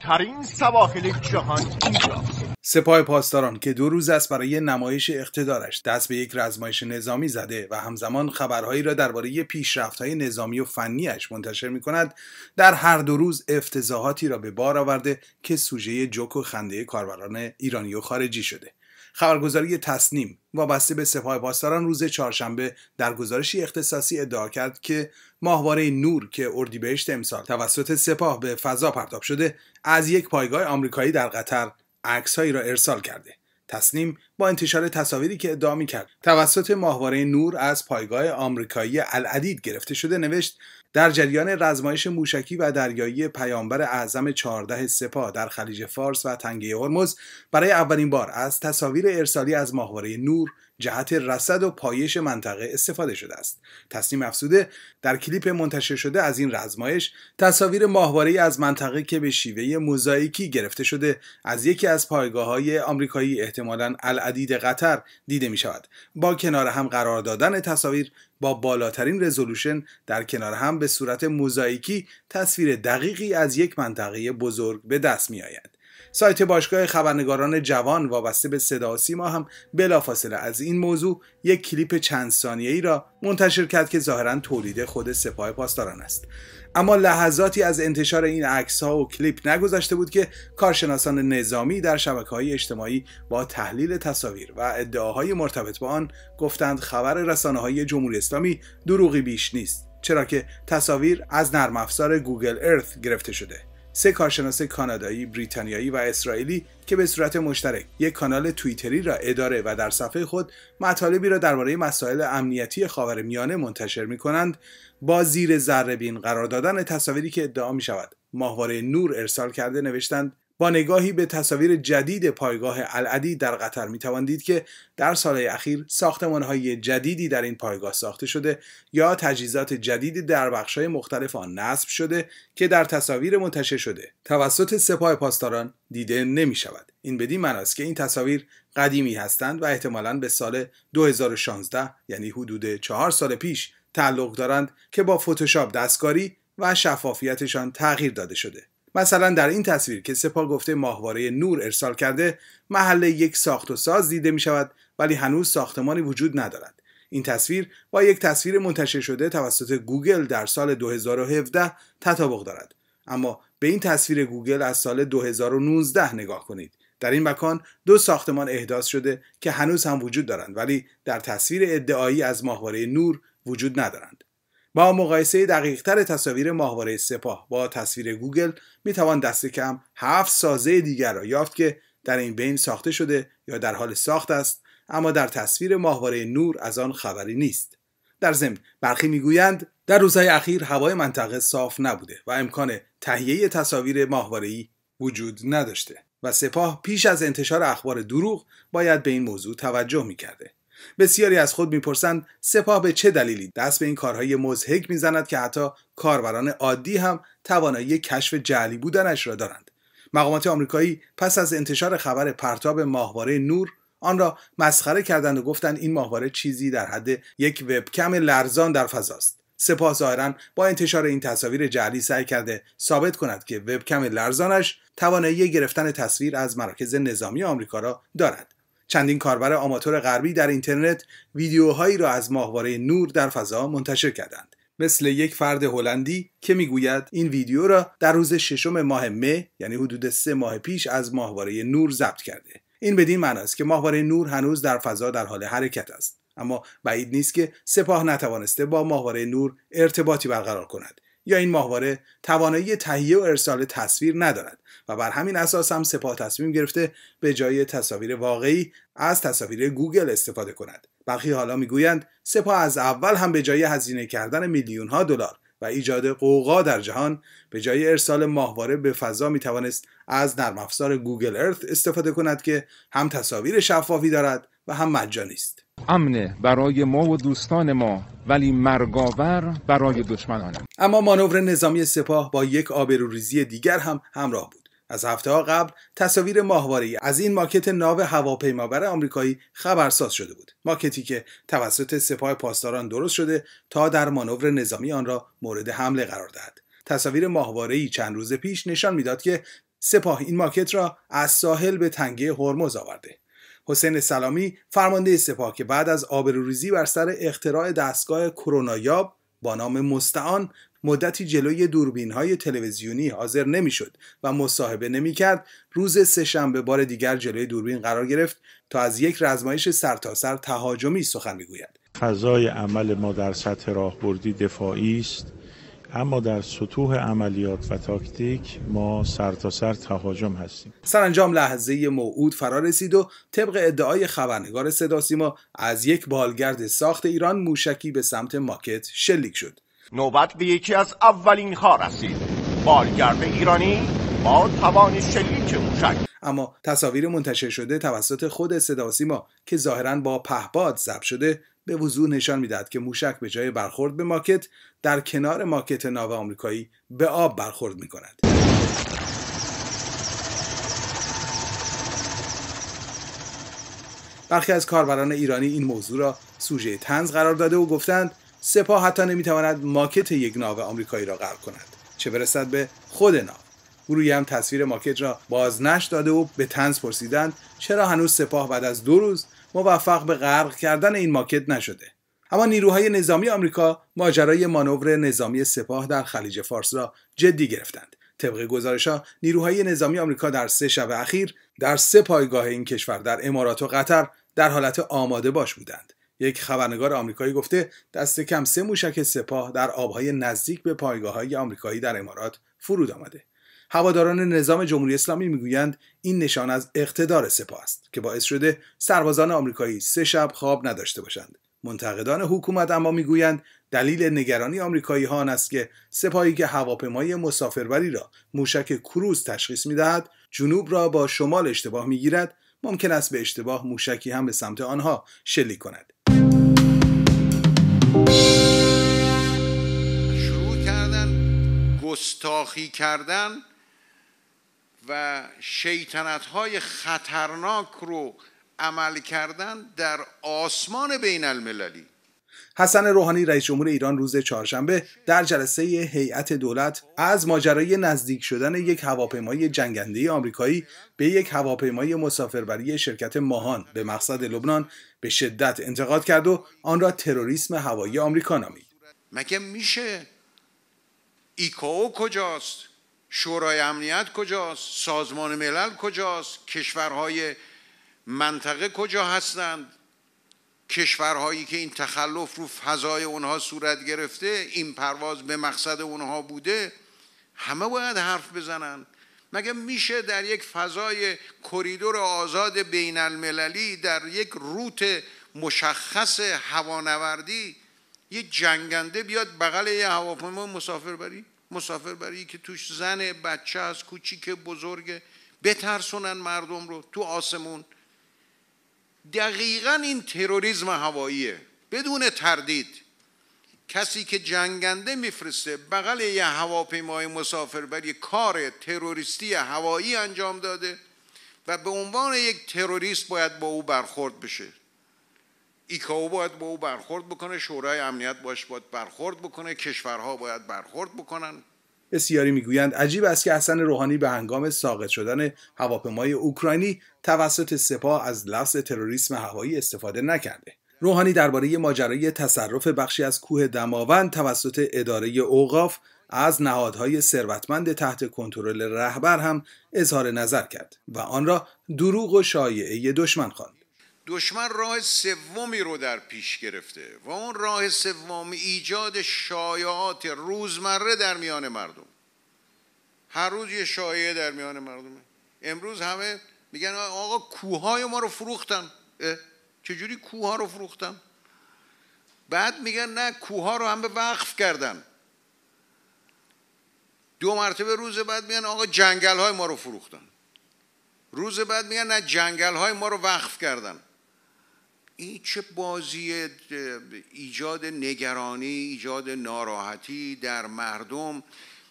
ترین سواحل جهان اینجا سپاه پاسداران که دو روز است برای نمایش اقتدارش دست به یک رزمایش نظامی زده و همزمان خبرهایی را درباره پیشرفتهای نظامی و فنیش منتشر می کند در هر دو روز افتضاحاتی را به بار آورده که سوژه جوک و خنده کاربران ایرانی و خارجی شده خبرگزاری تصنیم وابسته به سپاه پاسداران روز چهارشنبه در گزارشی اختصاصی ادعا کرد که ماهواره نور که اردیبهشت امسال توسط سپاه به فضا پرتاب شده از یک پایگاه آمریکایی در قطر عکسهایی را ارسال کرده تسنیم با انتشار تصاویری که ادعا میکرد توسط ماهواره نور از پایگاه آمریکایی العدید گرفته شده نوشت در جریان رزمایش موشکی و دریایی پیامبر اعظم 14 سپاه در خلیج فارس و تنگه هرمز برای اولین بار از تصاویر ارسالی از ماهواره نور جهت رصد و پایش منطقه استفاده شده است تصمیم افسوده در کلیپ منتشر شده از این رزمایش تصاویر ماهواره از منطقه که به شیوه موزاییکی گرفته شده از یکی از پایگاه های آمریکایی احتمالا العدید قطر دیده می شود با کنار هم قرار دادن تصاویر با بالاترین رزولوشن در کنار هم به صورت موزاییکی تصویر دقیقی از یک منطقه بزرگ به دست می آید. سایت باشگاه خبرنگاران جوان وابسته به صدا سیما هم بلافاصله از این موضوع یک کلیپ چند ثانیه‌ای را منتشر کرد که ظاهرا تولید خود سپاه پاسداران است اما لحظاتی از انتشار این عکس ها و کلیپ نگذشته بود که کارشناسان نظامی در شبکه های اجتماعی با تحلیل تصاویر و ادعاهای مرتبط با آن گفتند خبر رسانه های جمهوری اسلامی دروغی بیش نیست چرا که تصاویر از نرم افزار گوگل ارث گرفته شده سه کارشناس کانادایی، بریتانیایی و اسرائیلی که به صورت مشترک یک کانال توییتری را اداره و در صفحه خود مطالبی را درباره مسائل امنیتی میانه منتشر می کنند با زیر ذره بین قرار دادن تصاویری که ادعا می شود ماهواره نور ارسال کرده نوشتند با نگاهی به تصاویر جدید پایگاه العدی در قطر می دید که در سالهای اخیر ساختمانهای جدیدی در این پایگاه ساخته شده یا تجهیزات جدیدی در بخشهای مختلف آن نصب شده که در تصاویر منتشر شده توسط سپاه پاسداران دیده نمی شود این بدی من است که این تصاویر قدیمی هستند و احتمالا به سال 2016 یعنی حدود چهار سال پیش تعلق دارند که با فتوشاپ دستکاری و شفافیتشان تغییر داده شده مثلا در این تصویر که سپاه گفته ماهواره نور ارسال کرده محل یک ساخت و ساز دیده می شود ولی هنوز ساختمانی وجود ندارد این تصویر با یک تصویر منتشر شده توسط گوگل در سال 2017 تطابق دارد اما به این تصویر گوگل از سال 2019 نگاه کنید در این مکان دو ساختمان احداث شده که هنوز هم وجود دارند ولی در تصویر ادعایی از ماهواره نور وجود ندارند با مقایسه دقیقتر تصاویر ماهواره سپاه با تصویر گوگل می توان دست کم هفت سازه دیگر را یافت که در این بین ساخته شده یا در حال ساخت است اما در تصویر ماهواره نور از آن خبری نیست در ضمن برخی میگویند در روزهای اخیر هوای منطقه صاف نبوده و امکان تهیه تصاویر ماهواره‌ای وجود نداشته و سپاه پیش از انتشار اخبار دروغ باید به این موضوع توجه میکرده بسیاری از خود میپرسند سپاه به چه دلیلی دست به این کارهای مزهک میزند که حتی کاربران عادی هم توانایی کشف جعلی بودنش را دارند مقامات آمریکایی پس از انتشار خبر پرتاب ماهواره نور آن را مسخره کردند و گفتند این ماهواره چیزی در حد یک وبکم لرزان در فضاست سپاه ظاهرا با انتشار این تصاویر جعلی سعی کرده ثابت کند که وبکم لرزانش توانایی گرفتن تصویر از مراکز نظامی آمریکا را دارد چندین کاربر آماتور غربی در اینترنت ویدیوهایی را از ماهواره نور در فضا منتشر کردند مثل یک فرد هلندی که میگوید این ویدیو را در روز ششم ماه مه یعنی حدود سه ماه پیش از ماهواره نور ضبط کرده این بدین معنی است که ماهواره نور هنوز در فضا در حال حرکت است اما بعید نیست که سپاه نتوانسته با ماهواره نور ارتباطی برقرار کند یا این ماهواره توانایی تهیه و ارسال تصویر ندارد و بر همین اساس هم سپاه تصمیم گرفته به جای تصاویر واقعی از تصاویر گوگل استفاده کند برخی حالا میگویند سپاه از اول هم به جای هزینه کردن میلیون ها دلار و ایجاد قوقا در جهان به جای ارسال ماهواره به فضا می توانست از نرم افزار گوگل ارث استفاده کند که هم تصاویر شفافی دارد و هم مجانی است امنه برای ما و دوستان ما ولی مرگاور برای دشمنانم اما مانور نظامی سپاه با یک آبروریزی دیگر هم همراه بود از هفته ها قبل تصاویر ماهواره از این ماکت ناو هواپیمابر آمریکایی خبرساز شده بود ماکتی که توسط سپاه پاسداران درست شده تا در مانور نظامی آن را مورد حمله قرار دهد تصاویر ماهواره چند روز پیش نشان میداد که سپاه این ماکت را از ساحل به تنگه هرمز آورده حسین سلامی فرمانده سپاه که بعد از آبروریزی بر سر اختراع دستگاه کرونایاب با نام مستعان مدتی جلوی دوربین های تلویزیونی حاضر نمیشد و مصاحبه نمیکرد روز سهشنبه بار دیگر جلوی دوربین قرار گرفت تا از یک رزمایش سرتاسر سر تهاجمی سخن بگوید فضای عمل ما در سطح راهبردی دفاعی است اما در سطوح عملیات و تاکتیک ما سرتاسر سر تهاجم هستیم سرانجام لحظه موعود فرا رسید و طبق ادعای خبرنگار صدا سیما از یک بالگرد ساخت ایران موشکی به سمت ماکت شلیک شد نوبت به یکی از اولین ها رسید بالگرد ایرانی با توان شلیک موشک اما تصاویر منتشر شده توسط خود صدا سیما که ظاهرا با پهباد ضبط شده به وضوح نشان میدهد که موشک به جای برخورد به ماکت در کنار ماکت ناو آمریکایی به آب برخورد می کند. برخی از کاربران ایرانی این موضوع را سوژه تنز قرار داده و گفتند سپاه حتی نمیتواند ماکت یک ناو آمریکایی را غرق کند چه برسد به خود ناو گروهی هم تصویر ماکت را بازنش داده و به تنز پرسیدند چرا هنوز سپاه بعد از دو روز موفق به غرق کردن این ماکت نشده اما نیروهای نظامی آمریکا ماجرای مانور نظامی سپاه در خلیج فارس را جدی گرفتند طبق گزارشها نیروهای نظامی آمریکا در سه شب اخیر در سه پایگاه این کشور در امارات و قطر در حالت آماده باش بودند یک خبرنگار آمریکایی گفته دست کم سه موشک سپاه در آبهای نزدیک به پایگاه های آمریکایی در امارات فرود آمده هواداران نظام جمهوری اسلامی میگویند این نشان از اقتدار سپاه است که باعث شده سربازان آمریکایی سه شب خواب نداشته باشند منتقدان حکومت اما میگویند دلیل نگرانی آمریکایی ها است که سپاهی که هواپیمای مسافربری را موشک کروز تشخیص میدهد جنوب را با شمال اشتباه میگیرد ممکن است به اشتباه موشکی هم به سمت آنها شلیک کند شروع کردن گستاخی کردن و شیطنت های خطرناک رو عمل کردن در آسمان بین المللی حسن روحانی رئیس جمهور ایران روز چهارشنبه در جلسه هیئت دولت از ماجرای نزدیک شدن یک هواپیمای جنگنده آمریکایی به یک هواپیمای مسافربری شرکت ماهان به مقصد لبنان به شدت انتقاد کرد و آن را تروریسم هوایی آمریکا نامید. مگه میشه ایکاو کجاست شورای امنیت کجاست سازمان ملل کجاست کشورهای منطقه کجا هستند کشورهایی که این تخلف رو فضای اونها صورت گرفته این پرواز به مقصد اونها بوده همه باید حرف بزنن مگه میشه در یک فضای کریدور آزاد بین المللی در یک روت مشخص هوانوردی یک جنگنده بیاد بغل یه هواپیما مسافر بری مسافر برای که توش زن بچه از کوچیک بزرگ بترسونن مردم رو تو آسمون دقیقا این تروریزم هواییه بدون تردید کسی که جنگنده میفرسته بغل یه هواپیمای برای کار تروریستی هوایی انجام داده و به عنوان یک تروریست باید با او برخورد بشه ایکاو باید با او برخورد بکنه شورای امنیت باش باید برخورد بکنه کشورها باید برخورد بکنن بسیاری میگویند عجیب است که حسن روحانی به هنگام ساقط شدن هواپیمای اوکراینی توسط سپاه از لفظ تروریسم هوایی استفاده نکرده روحانی درباره ماجرای تصرف بخشی از کوه دماوند توسط اداره اوقاف از نهادهای ثروتمند تحت کنترل رهبر هم اظهار نظر کرد و آن را دروغ و شایعه دشمن خواند دشمن راه سومی رو در پیش گرفته و اون راه سوم ایجاد شایعات روزمره در میان مردم هر روز یه شایعه در میان مردمه امروز همه میگن آقا کوههای ما رو فروختن چجوری کوه رو فروختن بعد میگن نه کوه رو هم به وقف کردن دو مرتبه روز بعد میگن آقا جنگل های ما رو فروختن روز بعد میگن نه جنگل های ما رو وقف کردن این چه بازی ایجاد نگرانی ایجاد ناراحتی در مردم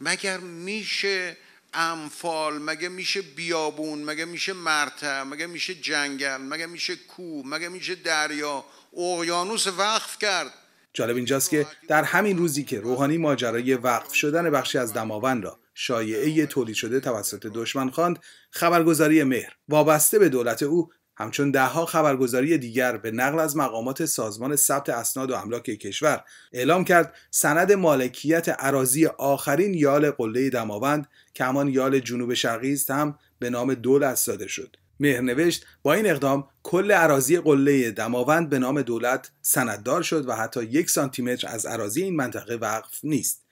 مگر میشه امفال مگه میشه بیابون مگه میشه مرتع مگه میشه جنگل مگه میشه کوه مگه میشه دریا اقیانوس وقف کرد جالب اینجاست که در همین روزی که روحانی ماجرای وقف شدن بخشی از دماوند را شایعه تولید شده توسط دشمن خواند خبرگزاری مهر وابسته به دولت او همچون دهها خبرگزاری دیگر به نقل از مقامات سازمان ثبت اسناد و املاک کشور اعلام کرد سند مالکیت عراضی آخرین یال قله دماوند که همان یال جنوب شرقی است هم به نام دولت ساده شد مهرنوشت با این اقدام کل عراضی قله دماوند به نام دولت سنددار شد و حتی یک سانتیمتر از عراضی این منطقه وقف نیست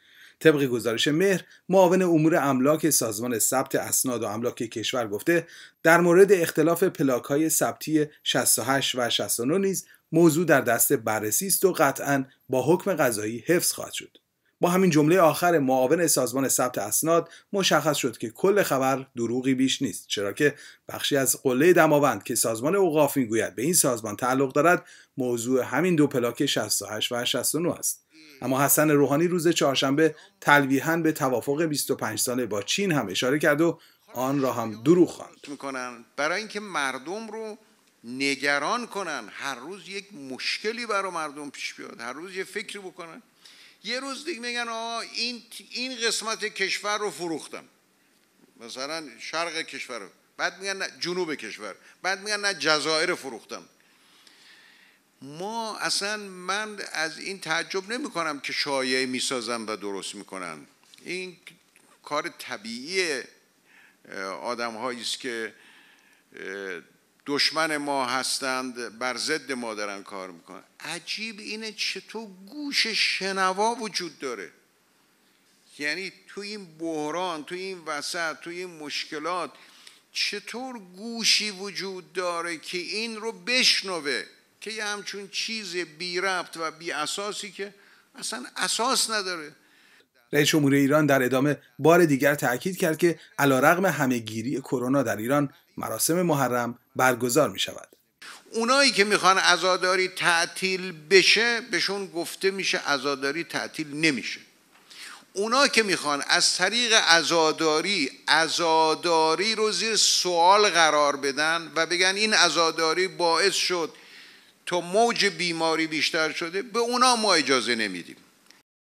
طبق گزارش مهر معاون امور املاک سازمان ثبت اسناد و املاک کشور گفته در مورد اختلاف پلاک های ثبتی 68 و 69 نیز موضوع در دست بررسی است و قطعا با حکم قضایی حفظ خواهد شد با همین جمله آخر معاون سازمان ثبت اسناد مشخص شد که کل خبر دروغی بیش نیست چرا که بخشی از قله دماوند که سازمان اوقاف میگوید به این سازمان تعلق دارد موضوع همین دو پلاک 68 و 69 است اما حسن روحانی روز چهارشنبه تلویحا به توافق 25 ساله با چین هم اشاره کرد و آن را هم دروغ خواند میکنن برای اینکه مردم رو نگران کنن هر روز یک مشکلی برای مردم پیش بیاد هر روز یه فکری بکنن یه روز دیگه میگن آه این این قسمت کشور رو فروختم مثلا شرق کشور رو بعد میگن جنوب کشور بعد میگن نه جزایر فروختم ما اصلا من از این تعجب نمی کنم که شایعه می سازن و درست می کنن. این کار طبیعی آدم است که دشمن ما هستند بر ضد ما دارن کار میکنن عجیب اینه چطور گوش شنوا وجود داره یعنی تو این بحران تو این وسط تو این مشکلات چطور گوشی وجود داره که این رو بشنوه که یه همچون چیز بی ربط و بی اساسی که اصلا اساس نداره رئیس جمهور ایران در ادامه بار دیگر تاکید کرد که علیرغم همهگیری کرونا در ایران مراسم محرم برگزار می شود اونایی که میخوان عزاداری تعطیل بشه بهشون گفته میشه عزاداری تعطیل نمیشه اونا که میخوان از طریق عزاداری ازاداری رو زیر سوال قرار بدن و بگن این ازاداری باعث شد تا موج بیماری بیشتر شده به اونا ما اجازه نمیدیم